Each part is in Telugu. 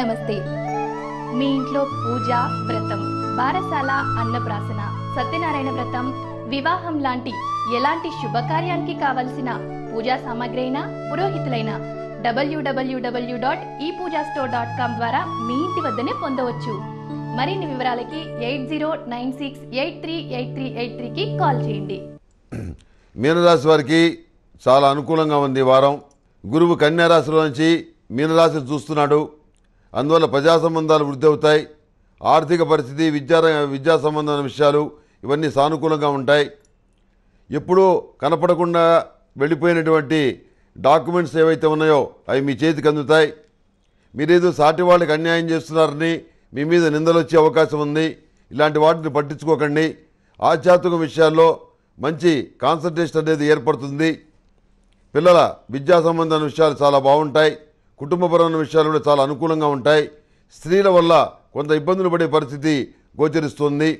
నమస్తే మీ ఇంట్లో పూజ వ్రతం బారసాల అన్నప్రాసన సత్యనారాయణ వ్రతం వివాహం లాంటి ఎలాంటి శుభకార్యానికి కావలసిన పూజా సామాగ్రి అయినా పురోహితులైన డబ్ల్యూడబ్ల్యూడబ్ల్యూ డాట్ ఈ పూజా స్టోర్ డాట్ కామ్ ద్వారా మీ ఇంటి వద్దనే పొందవచ్చు మరిన్ని వివరాలకి eight zero nine six eight three eight three eight త్రీకి కాల్ చేయండి మీనరాశి వారికి చాలా అనుకూలంగా ఉంది వారం గురువు కన్యారాశిలో నుంచి మీనరాశి చూస్తున్నాడు అందువల్ల ప్రజా సంబంధాలు వృద్ధి అవుతాయి ఆర్థిక పరిస్థితి విద్యార విద్యా సంబంధమైన విషయాలు ఇవన్నీ సానుకూలంగా ఉంటాయి ఎప్పుడూ కనపడకుండా వెళ్ళిపోయినటువంటి డాక్యుమెంట్స్ ఏవైతే ఉన్నాయో అవి మీ చేతికి అందుతాయి మీరేదో సాటి వాళ్ళకి అన్యాయం చేస్తున్నారని మీ మీద నిందలు వచ్చే అవకాశం ఉంది ఇలాంటి వాటిని పట్టించుకోకండి ఆధ్యాత్మిక విషయాల్లో మంచి కాన్సన్ట్రేషన్ అనేది ఏర్పడుతుంది పిల్లల విద్యా సంబంధమైన విషయాలు చాలా బాగుంటాయి కుటుంబపరమైన విషయాలు కూడా చాలా అనుకూలంగా ఉంటాయి స్త్రీల వల్ల కొంత ఇబ్బందులు పడే పరిస్థితి గోచరిస్తుంది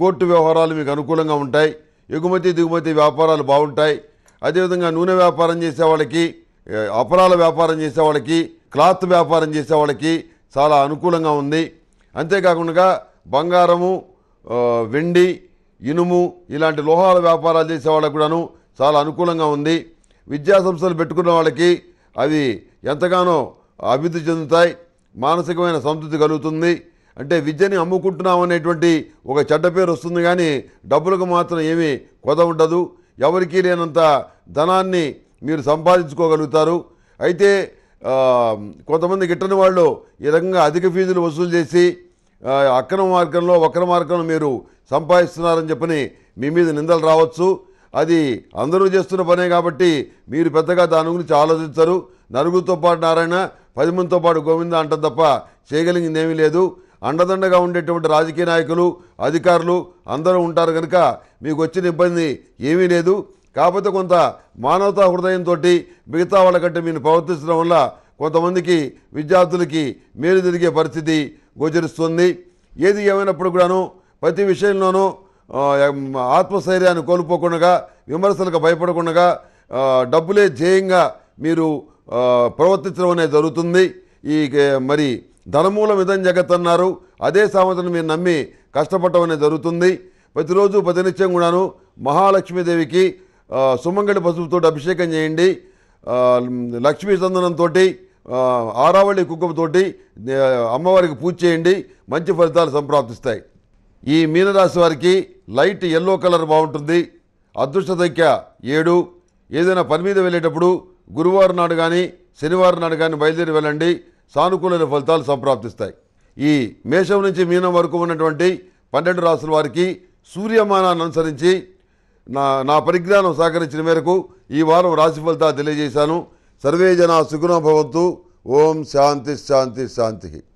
కోర్టు వ్యవహారాలు మీకు అనుకూలంగా ఉంటాయి ఎగుమతి దిగుమతి వ్యాపారాలు బాగుంటాయి అదేవిధంగా నూనె వ్యాపారం చేసే వాళ్ళకి అపరాల వ్యాపారం చేసే వాళ్ళకి క్లాత్ వ్యాపారం చేసే వాళ్ళకి చాలా అనుకూలంగా ఉంది అంతేకాకుండా బంగారము వెండి ఇనుము ఇలాంటి లోహాల వ్యాపారాలు చేసే వాళ్ళకు కూడాను చాలా అనుకూలంగా ఉంది విద్యాసంస్థలు పెట్టుకున్న వాళ్ళకి అవి ఎంతగానో అభివృద్ధి చెందుతాయి మానసికమైన సంతృప్తి కలుగుతుంది అంటే విద్యని అమ్ముకుంటున్నాం అనేటువంటి ఒక చెడ్డ పేరు వస్తుంది కానీ డబ్బులకు మాత్రం ఏమీ కొద ఉండదు ఎవరికీ లేనంత ధనాన్ని మీరు సంపాదించుకోగలుగుతారు అయితే కొంతమంది గిట్టని వాళ్ళు ఈ రకంగా అధిక ఫీజులు వసూలు చేసి అక్రమ మార్గంలో వక్ర మార్గంలో మీరు సంపాదిస్తున్నారని చెప్పని మీ మీద నిందలు రావచ్చు అది అందరూ చేస్తున్న పనే కాబట్టి మీరు పెద్దగా దాని గురించి ఆలోచించరు నరుగుతో పాటు నారాయణ పది మందితో పాటు గోవింద అంట తప్ప చేయగలిగింది ఏమీ లేదు అండదండగా ఉండేటువంటి రాజకీయ నాయకులు అధికారులు అందరూ ఉంటారు కనుక మీకు వచ్చిన ఇబ్బంది ఏమీ లేదు కాకపోతే కొంత మానవతా హృదయంతో మిగతా వాళ్ళకంటే మీరు ప్రవర్తించడం వల్ల కొంతమందికి విద్యార్థులకి మేలు జరిగే పరిస్థితి గోచరిస్తుంది ఏది ఏమైనప్పుడు కూడాను ప్రతి విషయంలోనూ ఆత్మస్థైర్యాన్ని కోల్పోకుండా విమర్శలకు భయపడకుండా డబ్బులే ధ్యేయంగా మీరు ప్రవర్తించడం అనేది జరుగుతుంది ఈ మరి ధనమూలం విధం జగత్ అన్నారు అదే సామర్థ్యం మీరు నమ్మి కష్టపడటం అనేది జరుగుతుంది ప్రతిరోజు ప్రతినిత్యం కూడాను మహాలక్ష్మీదేవికి సుమంగళి పసుపుతో అభిషేకం చేయండి లక్ష్మీ చందనంతో ఆరావళి కుక్కతోటి అమ్మవారికి పూజ చేయండి మంచి ఫలితాలు సంప్రాప్తిస్తాయి ఈ మీనరాశి వారికి లైట్ ఎల్లో కలర్ బాగుంటుంది అదృష్ట సంఖ్య ఏడు ఏదైనా పని మీద వెళ్ళేటప్పుడు గురువారం నాడు కానీ శనివారం నాడు కానీ బయలుదేరి వెళ్ళండి సానుకూల ఫలితాలు సంప్రాప్తిస్తాయి ఈ మేషం నుంచి మీనం వరకు ఉన్నటువంటి పన్నెండు రాసుల వారికి సూర్యమానాన్ని అనుసరించి నా నా పరిజ్ఞానం సహకరించిన మేరకు ఈ వారం రాశి ఫలితాలు తెలియజేశాను సర్వే జన సుగుణ భవంతు ఓం శాంతి శాంతి శాంతి